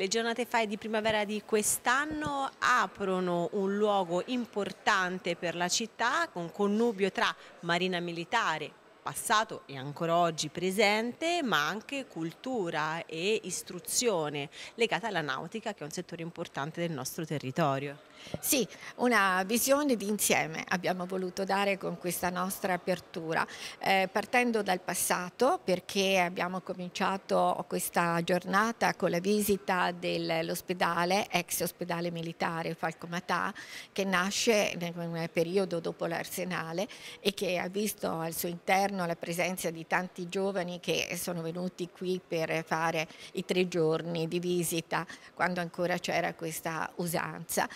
Le giornate FAI di primavera di quest'anno aprono un luogo importante per la città, un connubio tra marina militare, passato e ancora oggi presente, ma anche cultura e istruzione legata alla nautica che è un settore importante del nostro territorio. Sì, una visione di insieme abbiamo voluto dare con questa nostra apertura, eh, partendo dal passato perché abbiamo cominciato questa giornata con la visita dell'ospedale, ex ospedale militare Falcomatà, che nasce nel periodo dopo l'arsenale e che ha visto al suo interno all'interno la presenza di tanti giovani che sono venuti qui per fare i tre giorni di visita quando ancora c'era questa usanza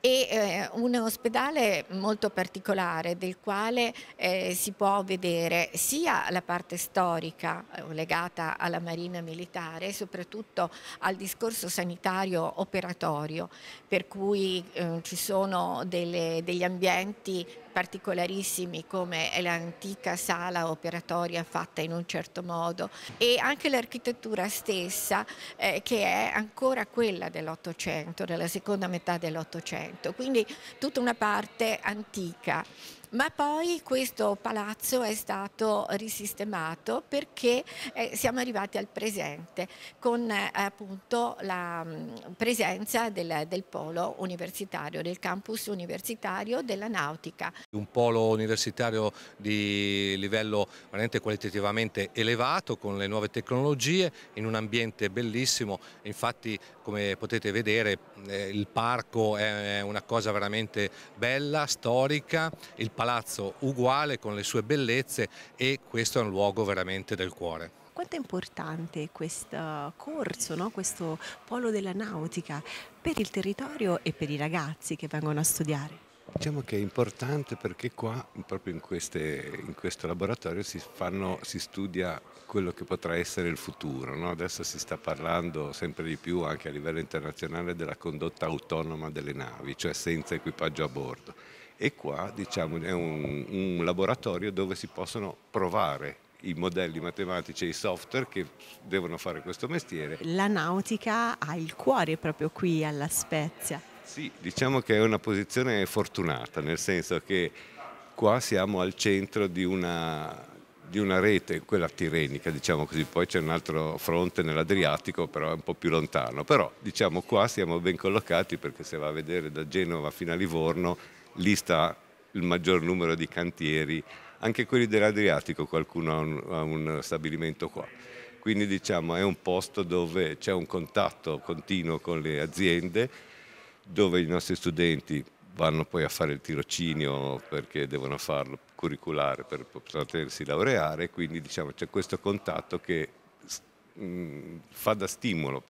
e eh, un ospedale molto particolare del quale eh, si può vedere sia la parte storica eh, legata alla Marina Militare, soprattutto al discorso sanitario operatorio, per cui eh, ci sono delle, degli ambienti particolarissimi come l'antica sala operatoria fatta in un certo modo e anche l'architettura stessa eh, che è ancora quella dell'Ottocento, della seconda metà dell'Ottocento, quindi tutta una parte antica ma poi questo palazzo è stato risistemato perché eh, siamo arrivati al presente con eh, appunto la mh, mm, presenza del, del, polo universitario, del campus universitario della nautica. Un polo universitario di livello veramente qualitativamente elevato con le nuove tecnologie in un ambiente bellissimo, infatti come potete vedere eh, il parco è una cosa veramente bella, storica, il palazzo uguale con le sue bellezze e questo è un luogo veramente del cuore. Quanto è importante questo corso, no? questo polo della nautica per il territorio e per i ragazzi che vengono a studiare? Diciamo che è importante perché qua, proprio in, queste, in questo laboratorio, si, fanno, si, studia quello che potrà essere il futuro. No? Adesso si sta parlando sempre di più, anche a livello internazionale, della condotta autonoma delle navi, cioè senza equipaggio a bordo e qua diciamo, è un, un laboratorio dove si possono provare i modelli matematici e i software che devono fare questo mestiere. La nautica ha il cuore proprio qui alla Spezia. Sì, diciamo che è una posizione fortunata, nel senso che qua siamo al centro di una, di una rete, quella tirenica, diciamo così, poi c'è un altro fronte nell'Adriatico, però è un po' più lontano. Però diciamo qua siamo ben collocati perché se va a vedere da Genova fino a Livorno lì sta il maggior numero di cantieri, anche quelli dell'Adriatico, qualcuno ha un, ha un stabilimento qua. Quindi diciamo è un posto dove c'è un contatto continuo con le aziende, dove i nostri studenti vanno poi a fare il tirocinio perché devono farlo curriculare per potersi laureare, quindi diciamo c'è questo contatto che fa da stimolo.